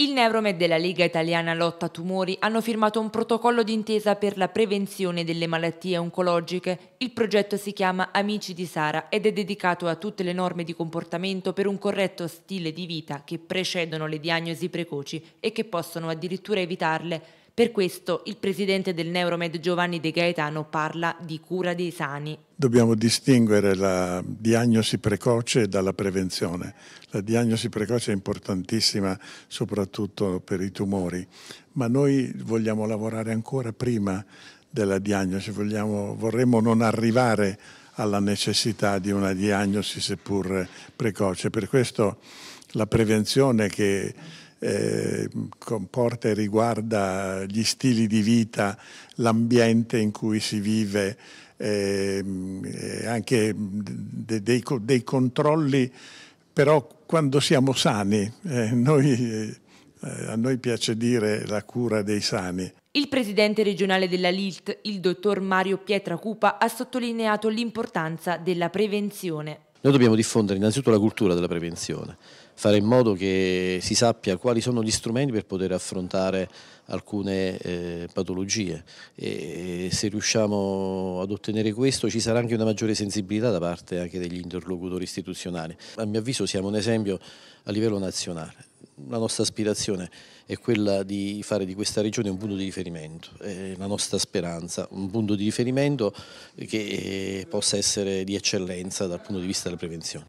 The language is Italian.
Il Neuromed e la Lega Italiana Lotta Tumori hanno firmato un protocollo d'intesa per la prevenzione delle malattie oncologiche. Il progetto si chiama Amici di Sara ed è dedicato a tutte le norme di comportamento per un corretto stile di vita che precedono le diagnosi precoci e che possono addirittura evitarle. Per questo il presidente del Neuromed Giovanni De Gaetano parla di cura dei sani. Dobbiamo distinguere la diagnosi precoce dalla prevenzione. La diagnosi precoce è importantissima soprattutto per i tumori, ma noi vogliamo lavorare ancora prima della diagnosi, vogliamo, vorremmo non arrivare alla necessità di una diagnosi seppur precoce. Per questo la prevenzione che Ehm, comporta e riguarda gli stili di vita, l'ambiente in cui si vive, ehm, eh, anche mm, de- dei, dei, controlli, però quando siamo sani, eh, noi, eh, a noi piace dire la cura dei sani. Il presidente regionale della LILT, il dottor Mario Pietra Cupa, ha sottolineato l'importanza della prevenzione. Noi dobbiamo diffondere innanzitutto la cultura della prevenzione, fare in modo che si sappia quali sono gli strumenti per poter affrontare alcune eh, patologie e se riusciamo ad ottenere questo ci sarà anche una maggiore sensibilità da parte anche degli interlocutori istituzionali. A mio avviso siamo un esempio a livello nazionale. La nostra aspirazione è quella di fare di questa regione un punto di riferimento, è la nostra speranza, un punto di riferimento che possa essere di eccellenza dal punto di vista della prevenzione.